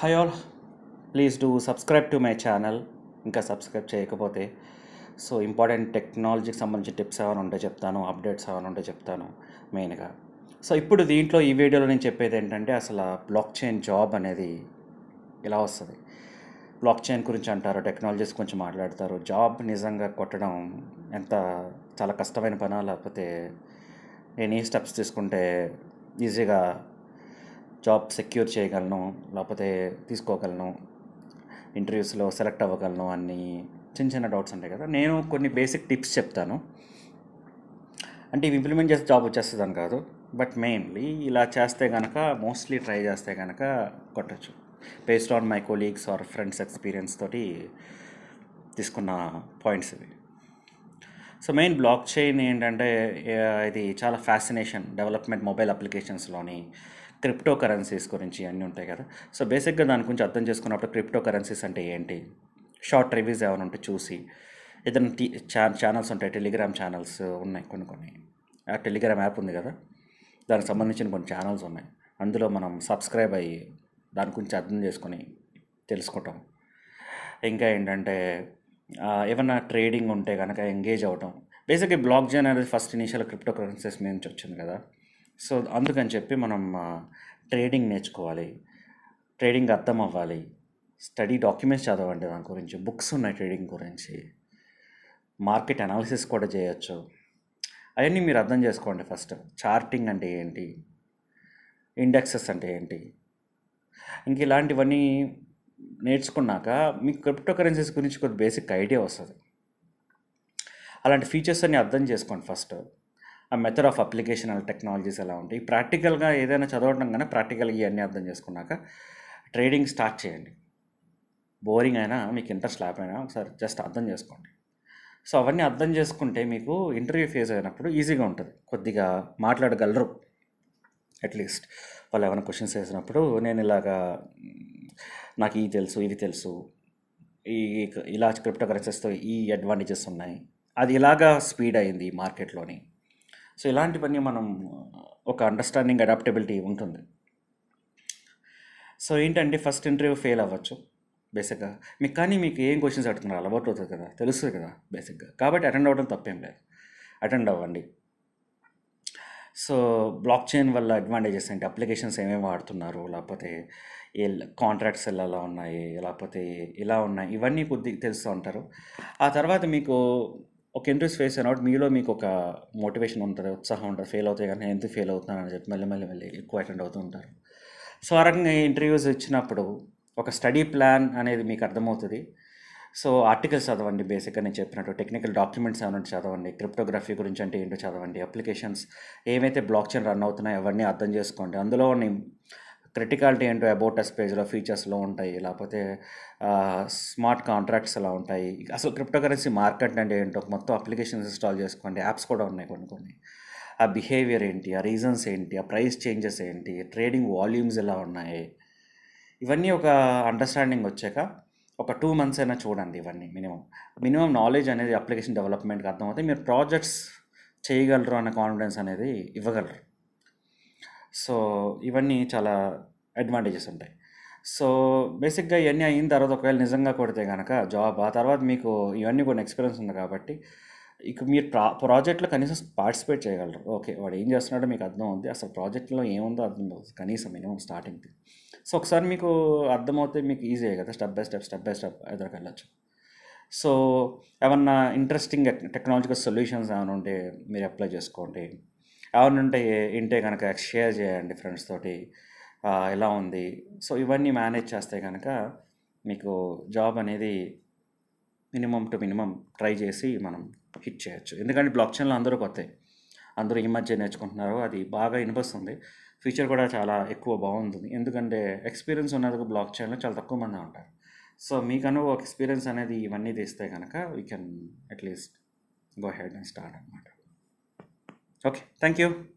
high all please do subscribe to my channel ఇంకా సబ్స్క్రైబ్ చేయకపోతే సో ఇంపార్టెంట్ టెక్నాలజీకి సంబంధించి టిప్స్ ఏమైనా ఉంటే చెప్తాను అప్డేట్స్ ఏమైనా ఉంటే చెప్తాను మెయిన్గా సో ఇప్పుడు దీంట్లో ఈ వీడియోలో నేను చెప్పేది ఏంటంటే అసలు బ్లాక్ చైన్ జాబ్ అనేది ఇలా వస్తుంది బ్లాక్ చైన్ గురించి అంటారు టెక్నాలజీస్ గురించి మాట్లాడతారు జాబ్ నిజంగా కొట్టడం ఎంత చాలా కష్టమైన పనా లేకపోతే నేను ఏ స్టెప్స్ తీసుకుంటే ఈజీగా జాబ్ సెక్యూర్ చేయగలను లేకపోతే తీసుకోగలను ఇంటర్వ్యూస్లో సెలెక్ట్ అవ్వగలను అన్ని చిన్న చిన్న డౌట్స్ ఉంటాయి కదా నేను కొన్ని బేసిక్ టిప్స్ చెప్తాను అంటే ఇవి ఇంప్లిమెంట్ చేస్తే జాబ్ వచ్చేస్తుంది అని కాదు బట్ మెయిన్లీ ఇలా చేస్తే కనుక మోస్ట్లీ ట్రై చేస్తే కనుక కొట్టచ్చు based on my colleagues or friends experience తోటి తీసుకున్న పాయింట్స్ ఇవి సో మెయిన్ బ్లాక్ చైన్ ఏంటంటే ఇది చాలా ఫ్యాసినేషన్ డెవలప్మెంట్ మొబైల్ అప్లికేషన్స్లోని క్రిప్టో కరెన్సీస్ గురించి అన్నీ ఉంటాయి కదా సో బేసిక్గా దాని గురించి అర్థం చేసుకున్నప్పుడు క్రిప్టో కరెన్సీస్ అంటే ఏంటి షార్ట్ రివ్యూస్ ఏమైనా ఉంటే చూసి ఏదైనా టీ ఛానల్స్ ఉంటాయి టెలిగ్రామ్ ఛానల్స్ ఉన్నాయి కొన్ని కొన్ని ఆ టెలిగ్రామ్ యాప్ ఉంది కదా దానికి సంబంధించిన కొన్ని ఛానల్స్ ఉన్నాయి అందులో మనం సబ్స్క్రైబ్ అయ్యి దాని గురించి అర్థం చేసుకొని తెలుసుకోవటం ఇంకా ఏంటంటే ఏమన్నా ట్రేడింగ్ ఉంటే కనుక ఎంగేజ్ అవ్వటం బేసిక్గా బ్లాక్ జైన్ అనేది ఫస్ట్ ఇనిషియల్ క్రిప్టో కరెన్సీస్ మీద నుంచి వచ్చింది కదా సో అందుకని చెప్పి మనం ట్రేడింగ్ నేర్చుకోవాలి ట్రేడింగ్ అర్థం అవ్వాలి స్టడీ డాక్యుమెంట్స్ చదవండి దాని గురించి బుక్స్ ఉన్నాయి ట్రేడింగ్ గురించి మార్కెట్ అనాలిసిస్ కూడా చేయొచ్చు అవన్నీ మీరు అర్థం చేసుకోండి ఫస్ట్ చార్టింగ్ అంటే ఏంటి ఇండెక్సెస్ అంటే ఏంటి ఇంక ఇలాంటివన్నీ నేర్చుకున్నాక మీకు క్రిప్టో కరెన్సీస్ గురించి కొద్ది బేసిక్ ఐడియా వస్తుంది అలాంటి ఫీచర్స్ అన్నీ అర్థం చేసుకోండి ఫస్ట్ ఆ మెథడ్ ఆఫ్ అప్లికేషన్ టెక్నాలజీస్ ఎలా ఉంటాయి ప్రాక్టికల్గా ఏదైనా చదవడం కానీ ప్రాక్టికల్గా ఇవన్నీ అర్థం చేసుకున్నాక ట్రేడింగ్ స్టార్ట్ చేయండి బోరింగ్ అయినా మీకు ఇంట్రెస్ట్ లేకపోయినా ఒకసారి జస్ట్ అర్థం చేసుకోండి సో అవన్నీ అర్థం చేసుకుంటే మీకు ఇంటర్వ్యూ ఫేజ్ అయినప్పుడు ఈజీగా ఉంటుంది కొద్దిగా మాట్లాడగలరు అట్లీస్ట్ వాళ్ళు ఏమైనా క్వశ్చన్స్ వేసినప్పుడు నేను ఇలాగా నాకు ఈ తెలుసు ఇది తెలుసు ఈ ఇలా క్రిప్టో కరెన్సీస్తో ఈ అడ్వాంటేజెస్ ఉన్నాయి అది ఇలాగా స్పీడ్ అయింది మార్కెట్లోని సో ఇలాంటివన్నీ మనం ఒక అండర్స్టాండింగ్ అడాప్టబిలిటీ ఉంటుంది సో ఏంటంటే ఫస్ట్ ఇంటర్వ్యూ ఫెయిల్ అవ్వచ్చు బేసిక్గా మీకు కానీ మీకు ఏం క్వశ్చన్స్ అడుగుతున్నారు అలవాటు అవుతుంది కదా తెలుస్తుంది కదా బేసిక్గా కాబట్టి అటెండ్ అవ్వడం తప్పేం లేదు అటెండ్ అవ్వండి సో బ్లాక్ చైన్ వల్ల అడ్వాంటేజెస్ ఏంటి అప్లికేషన్స్ ఏమేమి వాడుతున్నారు లేకపోతే ఏ కాంట్రాక్ట్స్ ఎలా ఉన్నాయి లేకపోతే ఇలా ఉన్నాయి ఇవన్నీ కొద్దిగా తెలుస్తూ ఉంటారు ఆ తర్వాత మీకు ఒక ఇంటర్వ్యూస్ ఫేస్ అయినప్పుడు మీలో మీకు ఒక మోటివేషన్ ఉంటుంది ఉత్సాహం ఉంటుంది ఫెయిల్ అవుతాయి కానీ ఎందుకు ఫెయిల్ అవుతున్నాను అని చెప్పి మళ్ళీ మళ్ళీ మళ్ళీ ఎక్కువ అటెండ్ అవుతూ ఉంటారు సో ఆ రకంగా ఇంటర్వ్యూస్ ఇచ్చినప్పుడు ఒక స్టడీ ప్లాన్ అనేది మీకు అర్థమవుతుంది సో ఆర్టికల్స్ చదవండి బేసిక్గా నేను చెప్పినట్టు టెక్నికల్ డాక్యుమెంట్స్ ఏమైనా చదవండి క్రిప్టోగ్రఫీ గురించి అంటే ఏంటో చదవండి అప్లికేషన్స్ ఏమైతే బ్లాక్ చైన్ రన్ అవుతున్నాయో అవన్నీ అర్థం చేసుకోండి అందులో క్రిటికాలిటీ ఏంటో అబౌట్ అస్ పేజ్లో ఫీచర్స్లో ఉంటాయి లేకపోతే స్మార్ట్ కాంట్రాక్ట్స్ ఎలా ఉంటాయి అసలు క్రిప్టో కరెన్సీ మార్కెట్ అంటే ఏంటో మొత్తం అప్లికేషన్స్ ఇన్స్టాల్ చేసుకోండి యాప్స్ కూడా ఉన్నాయి కొన్ని కొన్ని ఆ బిహేవియర్ ఏంటి ఆ రీజన్స్ ఏంటి ఆ ప్రైస్ చేంజెస్ ఏంటి ట్రేడింగ్ వాల్యూమ్స్ ఎలా ఉన్నాయి ఇవన్నీ ఒక అండర్స్టాండింగ్ వచ్చాక ఒక టూ మంత్స్ అయినా చూడండి ఇవన్నీ మినిమం మినిమం నాలెడ్జ్ అనేది అప్లికేషన్ డెవలప్మెంట్కి అర్థమవుతాయి మీరు ప్రాజెక్ట్స్ చేయగలరు అన్న కాన్ఫిడెన్స్ అనేది ఇవ్వగలరు సో ఇవన్నీ చాలా అడ్వాంటేజెస్ ఉంటాయి సో బేసిక్గా ఇవన్నీ అయిన తర్వాత ఒకవేళ నిజంగా కొడితే కనుక జాబ్ ఆ తర్వాత మీకు ఇవన్నీ కొన్ని ఎక్స్పీరియన్స్ ఉంది కాబట్టి ఇక మీరు ప్రా ప్రాజెక్ట్లో కనీసం పార్టిసిపేట్ చేయగలరు ఓకే వాడు ఏం చేస్తున్నాడో మీకు అర్థం అవుతుంది అసలు ప్రాజెక్ట్లో ఏముందో అర్థం అవుతుంది కనీసం మినిమం స్టార్టింగ్ది సో ఒకసారి మీకు అర్థమవుతే మీకు ఈజీ కదా step by step step by step ఎదురుకు వెళ్ళచ్చు సో ఏమన్నా ఇంట్రెస్టింగ్ టెక్నాలజికల్ సొల్యూషన్స్ ఏమైనా ఉంటే మీరు అప్లై చేసుకోండి ఎవరినుంటే ఇంటే కనుక షేర్ చేయండి ఫ్రెండ్స్ తోటి ఎలా ఉంది సో ఇవన్నీ మేనేజ్ చేస్తే కనుక మీకు జాబ్ అనేది మినిమం టు మినిమం ట్రై చేసి మనం హిట్ చేయొచ్చు ఎందుకంటే బ్లాక్ చైన్లో అందరూ కొత్త అందరూ ఈ మధ్య నేర్చుకుంటున్నారు అది బాగా వినిపిస్తుంది ఫ్యూచర్ కూడా చాలా ఎక్కువ బాగుంటుంది ఎందుకంటే ఎక్స్పీరియన్స్ ఉన్నందుకు బ్లాక్ చైన్లో చాలా తక్కువ మంది ఉంటారు సో మీకను ఎక్స్పీరియన్స్ అనేది ఇవన్నీ తీస్తే కనుక we can at least go head and start అనమాట okay thank you